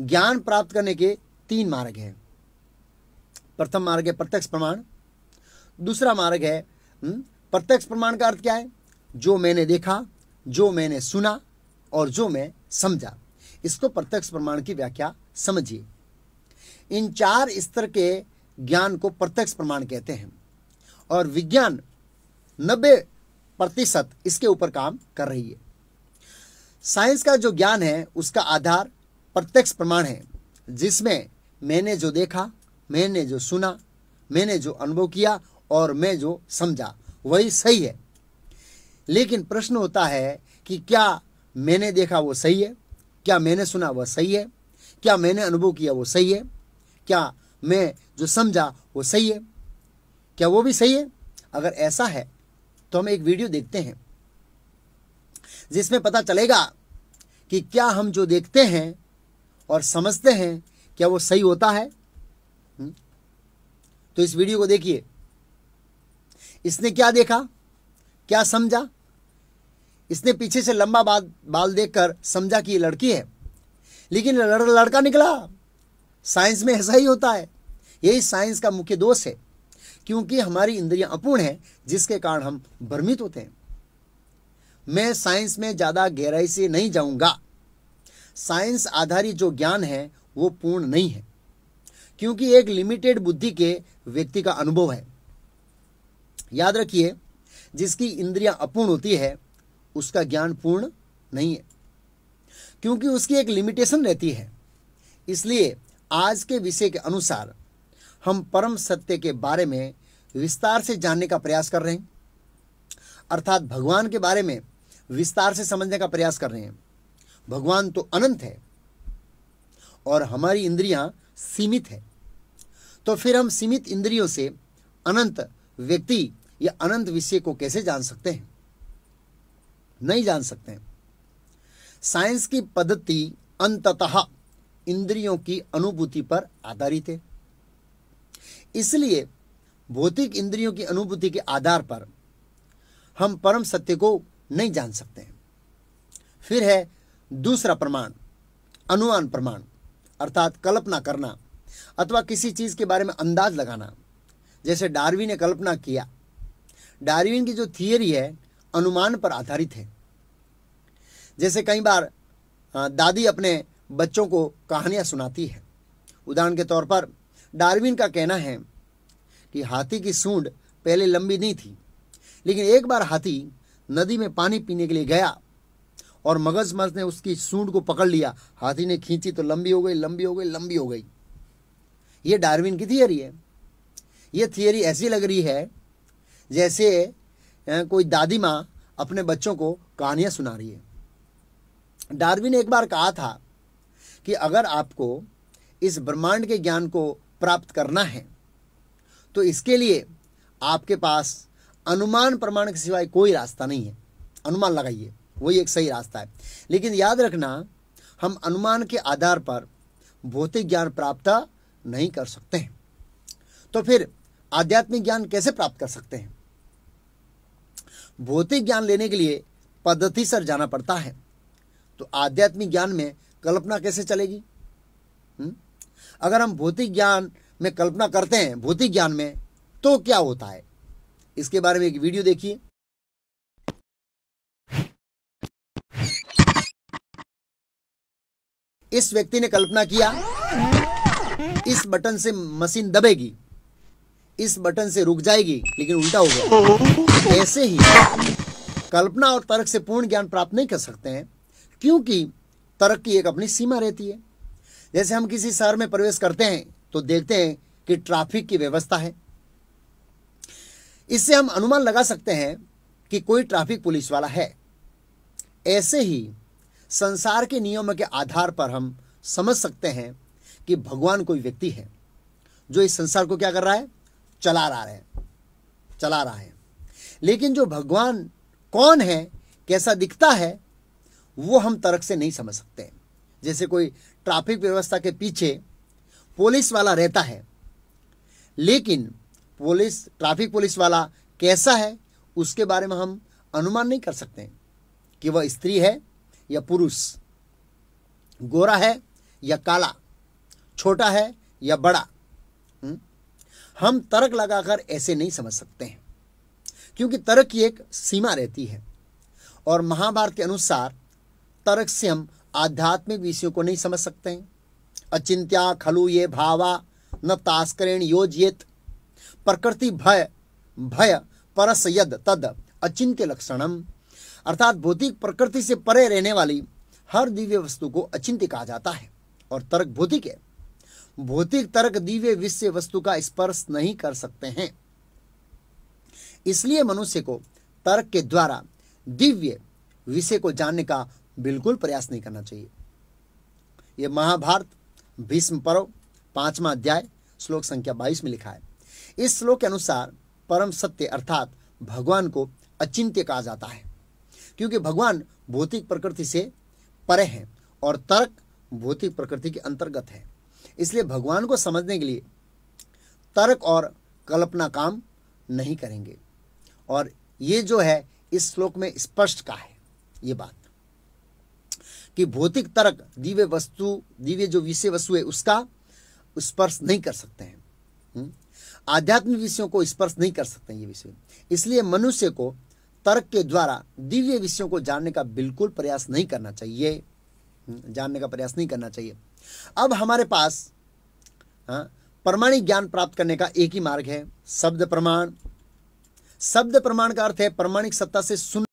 ज्ञान प्राप्त करने के तीन मार्ग हैं प्रथम मार्ग है प्रत्यक्ष प्रमाण दूसरा मार्ग है हम्म, प्रत्यक्ष प्रमाण का अर्थ क्या है जो मैंने देखा जो मैंने सुना और जो मैं समझा इसको प्रत्यक्ष प्रमाण की व्याख्या समझिए इन चार स्तर के ज्ञान को प्रत्यक्ष प्रमाण कहते हैं और विज्ञान नब्बे प्रतिशत इसके ऊपर काम कर रही है साइंस का जो ज्ञान है उसका आधार प्रत्यक्ष प्रमाण है जिसमें मैंने जो देखा मैंने जो सुना मैंने जो अनुभव किया और मैं जो समझा वही सही है लेकिन प्रश्न होता है कि क्या मैंने देखा वो सही है क्या मैंने सुना वह सही है क्या मैंने अनुभव किया वो सही है क्या मैं जो समझा वो सही है क्या वो भी सही है अगर ऐसा है तो हम एक वीडियो देखते हैं जिसमें पता चलेगा कि क्या हम जो देखते हैं और समझते हैं क्या वो सही होता है हुँ? हम्म? तो इस वीडियो को देखिए इसने क्या देखा क्या समझा इसने पीछे से लंबा बाल बाल देखकर समझा कि ये लड़की है लेकिन लड़, लड़का निकला साइंस में ऐसा ही होता है यही साइंस का मुख्य दोष है क्योंकि हमारी इंद्रियां अपूर्ण है जिसके कारण हम भ्रमित होते हैं मैं साइंस में ज़्यादा गहराई से नहीं जाऊंगा साइंस आधारित जो ज्ञान है वो पूर्ण नहीं है क्योंकि एक लिमिटेड बुद्धि के व्यक्ति का अनुभव है याद रखिए जिसकी इंद्रियां अपूर्ण होती है उसका ज्ञान पूर्ण नहीं है क्योंकि उसकी एक लिमिटेशन रहती है इसलिए आज के विषय के अनुसार हम परम सत्य के बारे में विस्तार से जानने का प्रयास कर रहे हैं अर्थात भगवान के बारे में विस्तार से समझने का प्रयास कर रहे हैं भगवान तो अनंत है और हमारी इंद्रियां सीमित है तो फिर हम सीमित इंद्रियों से अनंत व्यक्ति या अनंत विषय को कैसे जान सकते हैं नहीं जान सकते हैं साइंस की पद्धति अंततः इंद्रियों की अनुभूति पर आधारित है इसलिए भौतिक इंद्रियों की अनुभूति के आधार पर हम परम सत्य को नहीं जान सकते हैं फिर है दूसरा प्रमाण अनुमान प्रमाण अर्थात कल्पना करना अथवा किसी चीज़ के बारे में अंदाज लगाना जैसे डार्विन ने कल्पना किया डार्विन की जो थियरी है अनुमान पर आधारित है जैसे कई बार दादी अपने बच्चों को कहानियां सुनाती है उदाहरण के तौर पर डार्विन का कहना है कि हाथी की सूंड पहले लंबी नहीं थी लेकिन एक बार हाथी नदी में पानी पीने के लिए गया और मगजमज ने उसकी सूंड को पकड़ लिया हाथी ने खींची तो लंबी हो गई लंबी हो गई लंबी हो गई ये डार्विन की थियरी है ये थियरी ऐसी लग रही है जैसे कोई दादी माँ अपने बच्चों को कहानियाँ सुना रही है डार्विन ने एक बार कहा था कि अगर आपको इस ब्रह्मांड के ज्ञान को प्राप्त करना है तो इसके लिए आपके पास अनुमान प्रमाण के सिवाय कोई रास्ता नहीं है अनुमान लगाइए वही एक सही रास्ता है लेकिन याद रखना हम अनुमान के आधार पर भौतिक ज्ञान प्राप्त नहीं कर सकते हैं तो फिर आध्यात्मिक ज्ञान कैसे प्राप्त कर सकते हैं भौतिक ज्ञान लेने के लिए पद्धति सर जाना पड़ता है तो आध्यात्मिक ज्ञान में कल्पना कैसे चलेगी हुँ? हम्म? अगर हम भौतिक ज्ञान में कल्पना करते हैं भौतिक ज्ञान में तो क्या होता है इसके बारे में एक वीडियो देखिए इस व्यक्ति ने कल्पना किया इस बटन से मशीन दबेगी इस बटन से रुक जाएगी लेकिन उल्टा हो गया ऐसे ही कल्पना और तर्क से पूर्ण ज्ञान प्राप्त नहीं कर सकते हैं क्योंकि तर्क की एक अपनी सीमा रहती है जैसे हम किसी शहर में प्रवेश करते हैं तो देखते हैं कि ट्रैफिक की व्यवस्था है इससे हम अनुमान लगा सकते हैं कि कोई ट्रैफिक पुलिस वाला है ऐसे ही संसार के नियमों के आधार पर हम समझ सकते हैं कि भगवान कोई व्यक्ति है जो इस संसार को क्या कर रहा है चला रहा है चला रहा है लेकिन जो भगवान कौन है कैसा दिखता है वो हम तर्क से नहीं समझ सकते जैसे कोई ट्रैफिक व्यवस्था के पीछे पुलिस वाला रहता है लेकिन पुलिस ट्रैफिक पुलिस वाला कैसा है उसके बारे में हम अनुमान नहीं कर सकते कि वह स्त्री है या पुरुष गोरा है या काला छोटा है या बड़ा हम्म? हम तर्क लगाकर ऐसे नहीं समझ सकते हैं क्योंकि तर्क की एक सीमा रहती है और महाभारत के अनुसार तर्क से हम आध्यात्मिक विषयों को नहीं समझ सकते हैं अचिंत्या खलु ये भावा न तास्करेण योजित प्रकृति भय भय परस यद तद अचिंत्य लक्षणम अर्थात भौतिक प्रकृति से परे रहने वाली हर दिव्य वस्तु को अचिंत्य कहा जाता है और तर्क भौतिक है भौतिक तर्क दिव्य विषय वस्तु का स्पर्श नहीं कर सकते हैं इसलिए मनुष्य को तर्क के द्वारा दिव्य विषय को जानने का बिल्कुल प्रयास नहीं करना चाहिए यह महाभारत भीष्म पर्व पांचवा अध्याय श्लोक संख्या बाईस में लिखा है इस श्लोक के अनुसार परम सत्य अर्थात भगवान को अचिंत्य कहा जाता है क्योंकि भगवान भौतिक प्रकृति से परे हैं और तर्क भौतिक प्रकृति के अंतर्गत है इसलिए भगवान को समझने के लिए तर्क और कल्पना काम नहीं करेंगे और ये जो है इस श्लोक में स्पष्ट का है ये बात कि भौतिक तर्क दिव्य वस्तु दिव्य जो विषय वस्तु है उसका स्पर्श नहीं कर सकते हैं हम्म? आध्यात्मिक विषयों को स्पर्श नहीं कर सकते हैं ये विषय इसलिए मनुष्य को तर्क के द्वारा दिव्य विषयों को जानने का बिल्कुल प्रयास नहीं करना चाहिए हम्म, जानने का प्रयास नहीं करना चाहिए अब हमारे पास हाँ, प्रमाणिक ज्ञान प्राप्त करने का एक ही मार्ग है शब्द प्रमाण शब्द प्रमाण का अर्थ है प्रमाणिक सत्ता से सुन